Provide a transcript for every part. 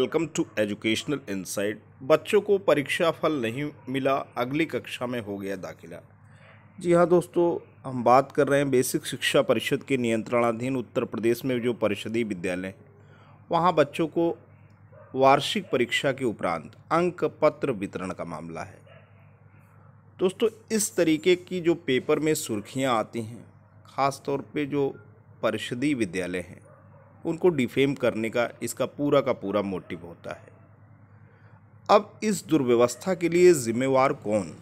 welcome to educational insight बच्चों को परीक्षा फल नहीं मिला अगली कक्षा में हो गया दाखिला जी हाँ दोस्तों हम बात कर रहे हैं बेसिक शिक्षा परिषद के नियंत्रणाधीन उत्तर प्रदेश में जो परिषदीय विद्यालय हैं वहाँ बच्चों को वार्षिक परीक्षा के उपरांत अंक पत्र वितरण का मामला है दोस्तों इस तरीके की जो पेपर में सुर्खियाँ आती हैं ख़ासतौर पर पे जो परिषदीय विद्यालय हैं उनको डिफेम करने का इसका पूरा का पूरा मोटिव होता है अब इस दुर्व्यवस्था के लिए जिम्मेवार कौन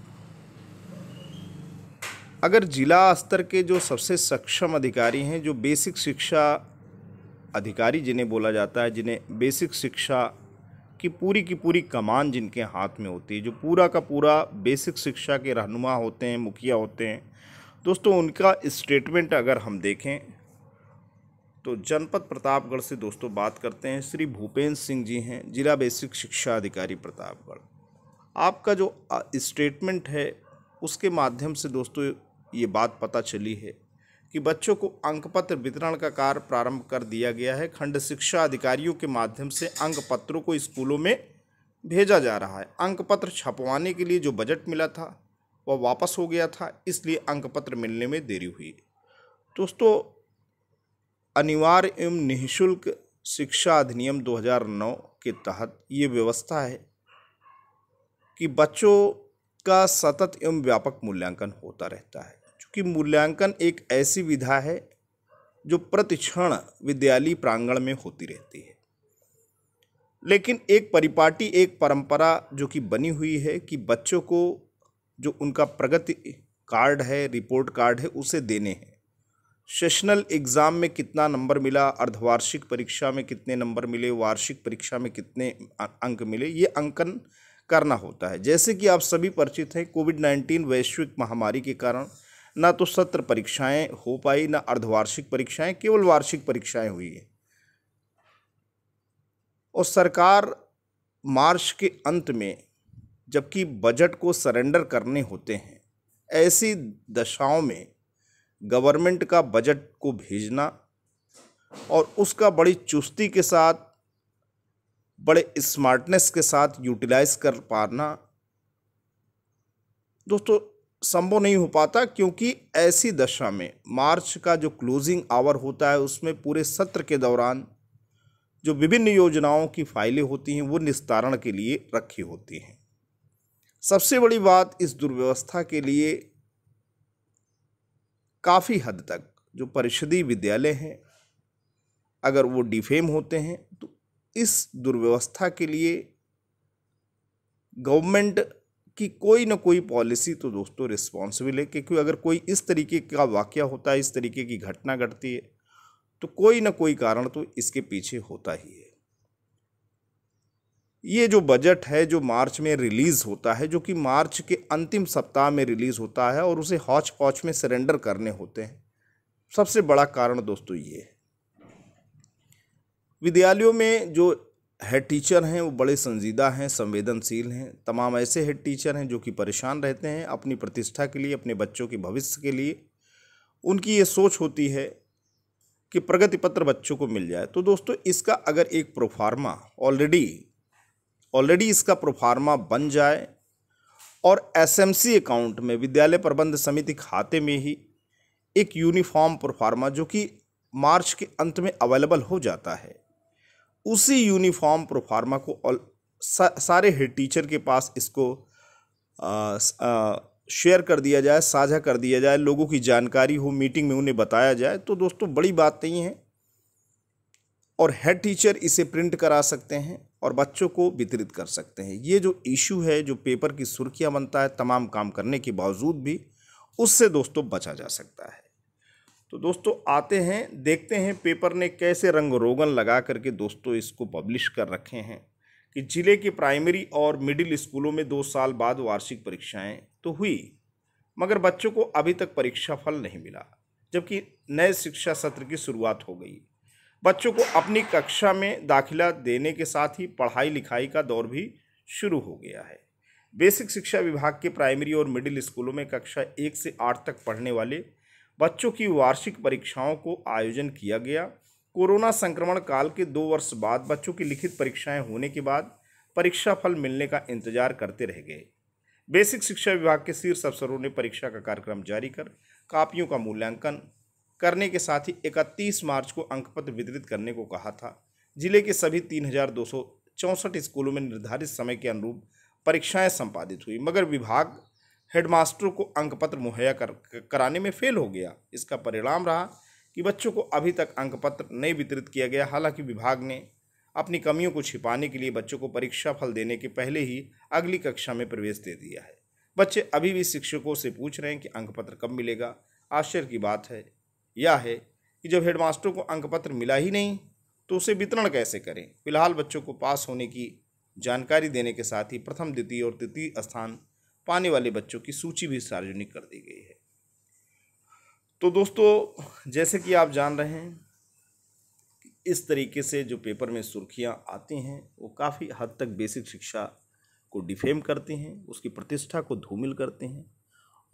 अगर जिला स्तर के जो सबसे सक्षम अधिकारी हैं जो बेसिक शिक्षा अधिकारी जिन्हें बोला जाता है जिन्हें बेसिक शिक्षा की पूरी की पूरी कमान जिनके हाथ में होती है जो पूरा का पूरा बेसिक शिक्षा के रहनुमा होते हैं मुखिया होते हैं दोस्तों उनका स्टेटमेंट अगर हम देखें तो जनपद प्रतापगढ़ से दोस्तों बात करते हैं श्री भूपेंद्र सिंह जी हैं जिला बेसिक शिक्षा अधिकारी प्रतापगढ़ आपका जो स्टेटमेंट है उसके माध्यम से दोस्तों ये बात पता चली है कि बच्चों को अंक पत्र वितरण का कार्य प्रारंभ कर दिया गया है खंड शिक्षा अधिकारियों के माध्यम से अंक पत्रों को स्कूलों में भेजा जा रहा है अंक पत्र छपवाने के लिए जो बजट मिला था वह वापस हो गया था इसलिए अंक पत्र मिलने में देरी हुई दोस्तों अनिवार्य एवं निःशुल्क शिक्षा अधिनियम 2009 के तहत ये व्यवस्था है कि बच्चों का सतत एवं व्यापक मूल्यांकन होता रहता है क्योंकि मूल्यांकन एक ऐसी विधा है जो प्रतिक्षण विद्यालय प्रांगण में होती रहती है लेकिन एक परिपाटी एक परंपरा जो कि बनी हुई है कि बच्चों को जो उनका प्रगति कार्ड है रिपोर्ट कार्ड है उसे देने हैं सेशनल एग्ज़ाम में कितना नंबर मिला अर्धवार्षिक परीक्षा में कितने नंबर मिले वार्षिक परीक्षा में कितने अंक मिले ये अंकन करना होता है जैसे कि आप सभी परिचित हैं कोविड नाइन्टीन वैश्विक महामारी के कारण ना तो सत्र परीक्षाएं हो पाई ना अर्धवार्षिक परीक्षाएं केवल वार्षिक परीक्षाएं हुई है और सरकार मार्च के अंत में जबकि बजट को सरेंडर करने होते हैं ऐसी दशाओं में गवर्नमेंट का बजट को भेजना और उसका बड़ी चुस्ती के साथ बड़े स्मार्टनेस के साथ यूटिलाइज कर पाना दोस्तों संभव नहीं हो पाता क्योंकि ऐसी दशा में मार्च का जो क्लोजिंग आवर होता है उसमें पूरे सत्र के दौरान जो विभिन्न योजनाओं की फाइलें होती हैं वो निस्तारण के लिए रखी होती हैं सबसे बड़ी बात इस दुर्व्यवस्था के लिए काफ़ी हद तक जो परिषदी विद्यालय हैं अगर वो डिफेम होते हैं तो इस दुर्व्यवस्था के लिए गवर्नमेंट की कोई ना कोई पॉलिसी तो दोस्तों रिस्पॉन्सिबल है क्योंकि अगर कोई इस तरीके का वाक्य होता है इस तरीके की घटना घटती है तो कोई ना कोई कारण तो इसके पीछे होता ही है ये जो बजट है जो मार्च में रिलीज़ होता है जो कि मार्च के अंतिम सप्ताह में रिलीज़ होता है और उसे हौच पौच में सरेंडर करने होते हैं सबसे बड़ा कारण दोस्तों ये है विद्यालयों में जो हेड टीचर हैं वो बड़े संजीदा हैं संवेदनशील हैं तमाम ऐसे हेड टीचर हैं जो कि परेशान रहते हैं अपनी प्रतिष्ठा के लिए अपने बच्चों के भविष्य के लिए उनकी ये सोच होती है कि प्रगति पत्र बच्चों को मिल जाए तो दोस्तों इसका अगर एक प्रोफार्मा ऑलरेडी ऑलरेडी इसका प्रोफार्मा बन जाए और एसएमसी अकाउंट में विद्यालय प्रबंध समिति खाते में ही एक यूनिफॉर्म प्रोफार्मा जो कि मार्च के अंत में अवेलेबल हो जाता है उसी यूनिफॉर्म प्रोफार्मा को सारे हेड टीचर के पास इसको शेयर कर दिया जाए साझा कर दिया जाए लोगों की जानकारी हो मीटिंग में उन्हें बताया जाए तो दोस्तों बड़ी बात नहीं तो है और हेड टीचर इसे प्रिंट करा सकते हैं और बच्चों को वितरित कर सकते हैं ये जो इशू है जो पेपर की सुर्खियाँ बनता है तमाम काम करने के बावजूद भी उससे दोस्तों बचा जा सकता है तो दोस्तों आते हैं देखते हैं पेपर ने कैसे रंग रोगन लगा करके दोस्तों इसको पब्लिश कर रखे हैं कि ज़िले के प्राइमरी और मिडिल स्कूलों में दो साल बाद वार्षिक परीक्षाएं तो हुई मगर बच्चों को अभी तक परीक्षा फल नहीं मिला जबकि नए शिक्षा सत्र की शुरुआत हो गई बच्चों को अपनी कक्षा में दाखिला देने के साथ ही पढ़ाई लिखाई का दौर भी शुरू हो गया है बेसिक शिक्षा विभाग के प्राइमरी और मिडिल स्कूलों में कक्षा एक से आठ तक पढ़ने वाले बच्चों की वार्षिक परीक्षाओं को आयोजन किया गया कोरोना संक्रमण काल के दो वर्ष बाद बच्चों की लिखित परीक्षाएं होने के बाद परीक्षा फल मिलने का इंतजार करते रह गए बेसिक शिक्षा विभाग के शीर्ष अफसरों ने परीक्षा का कार्यक्रम जारी कर कापियों का मूल्यांकन करने के साथ ही 31 मार्च को अंकपत्र वितरित करने को कहा था जिले के सभी तीन स्कूलों में निर्धारित समय के अनुरूप परीक्षाएं संपादित हुई मगर विभाग हेडमास्टरों को अंकपत्र मुहैया कर, कराने में फेल हो गया इसका परिणाम रहा कि बच्चों को अभी तक अंकपत्र नहीं वितरित किया गया हालांकि विभाग ने अपनी कमियों को छिपाने के लिए बच्चों को परीक्षा फल देने के पहले ही अगली कक्षा में प्रवेश दे दिया है बच्चे अभी भी शिक्षकों से पूछ रहे हैं कि अंकपत्र कब मिलेगा आश्चर्य की बात है यह है कि जब हेडमास्टर को अंक पत्र मिला ही नहीं तो उसे वितरण कैसे करें फिलहाल बच्चों को पास होने की जानकारी देने के साथ ही प्रथम द्वितीय और तृतीय स्थान पाने वाले बच्चों की सूची भी सार्वजनिक कर दी गई है तो दोस्तों जैसे कि आप जान रहे हैं इस तरीके से जो पेपर में सुर्खियां आती हैं वो काफ़ी हद तक बेसिक शिक्षा को डिफेम करती हैं उसकी प्रतिष्ठा को धूमिल करते हैं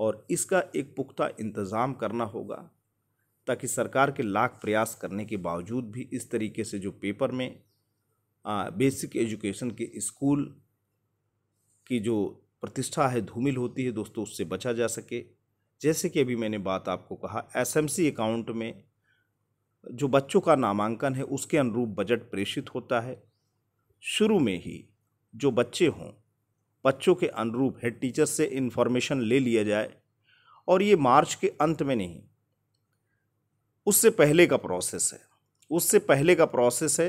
और इसका एक पुख्ता इंतज़ाम करना होगा ताकि सरकार के लाख प्रयास करने के बावजूद भी इस तरीके से जो पेपर में आ, बेसिक एजुकेशन के स्कूल की जो प्रतिष्ठा है धूमिल होती है दोस्तों उससे बचा जा सके जैसे कि अभी मैंने बात आपको कहा एसएमसी अकाउंट में जो बच्चों का नामांकन है उसके अनुरूप बजट प्रेषित होता है शुरू में ही जो बच्चे हों बच्चों के अनुरूप हेड टीचर से इन्फॉर्मेशन ले लिया जाए और ये मार्च के अंत में नहीं उससे पहले का प्रोसेस है उससे पहले का प्रोसेस है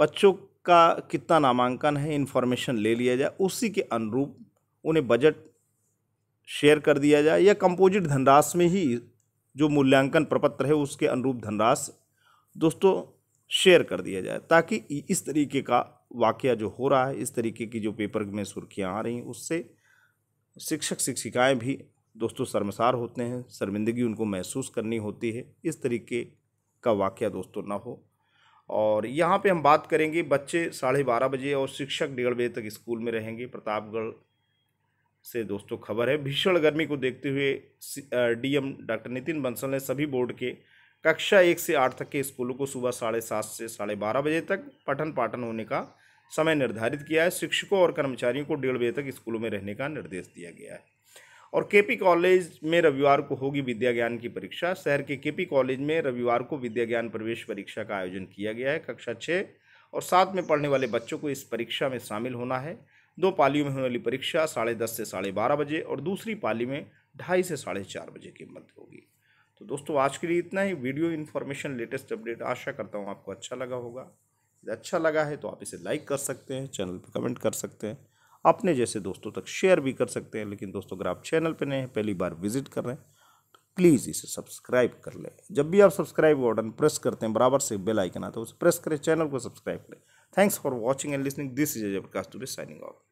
बच्चों का कितना नामांकन है इन्फॉर्मेशन ले लिया जाए उसी के अनुरूप उन्हें बजट शेयर कर दिया जाए या कंपोजिट धनराशि में ही जो मूल्यांकन प्रपत्र है उसके अनुरूप धनराश दोस्तों शेयर कर दिया जाए ताकि इस तरीके का वाक्य जो हो रहा है इस तरीके की जो पेपर में सुर्खियाँ आ रही हैं उससे शिक्षक शिक्षिकाएँ भी दोस्तों शर्मसार होते हैं शर्मिंदगी उनको महसूस करनी होती है इस तरीके का वाक़ दोस्तों ना हो और यहाँ पे हम बात करेंगे बच्चे साढ़े बारह बजे और शिक्षक डेढ़ बजे तक स्कूल में रहेंगे प्रतापगढ़ से दोस्तों खबर है भीषण गर्मी को देखते हुए डीएम डॉक्टर नितिन बंसल ने सभी बोर्ड के कक्षा एक से आठ तक के स्कूलों को सुबह साढ़े सात से साढ़े बारह बजे तक पठन पाठन होने का समय निर्धारित किया है शिक्षकों और कर्मचारियों को डेढ़ बजे तक स्कूलों में रहने का निर्देश दिया गया है और केपी कॉलेज में रविवार को होगी विद्या ज्ञान की परीक्षा शहर के केपी कॉलेज में रविवार को विद्या ज्ञान प्रवेश परीक्षा का आयोजन किया गया है कक्षा छः और सात में पढ़ने वाले बच्चों को इस परीक्षा में शामिल होना है दो पालियों में होने वाली परीक्षा साढ़े दस से साढ़े बारह बजे और दूसरी पाली में ढाई से साढ़े चार बजे के मध्य होगी तो दोस्तों आज के लिए इतना ही वीडियो इन्फॉर्मेशन लेटेस्ट अपडेट आशा करता हूँ आपको अच्छा लगा होगा अच्छा लगा है तो आप इसे लाइक कर सकते हैं चैनल पर कमेंट कर सकते हैं अपने जैसे दोस्तों तक शेयर भी कर सकते हैं लेकिन दोस्तों अगर आप चैनल पर नए हैं पहली बार विजिट कर रहे हैं तो प्लीज़ इसे सब्सक्राइब कर लें जब भी आप सब्सक्राइब बटन प्रेस करते हैं बराबर से बेल आइकन आता है उसे प्रेस करें चैनल को सब्सक्राइब करें thanks for watching and listening this is Ajay Prakash today signing of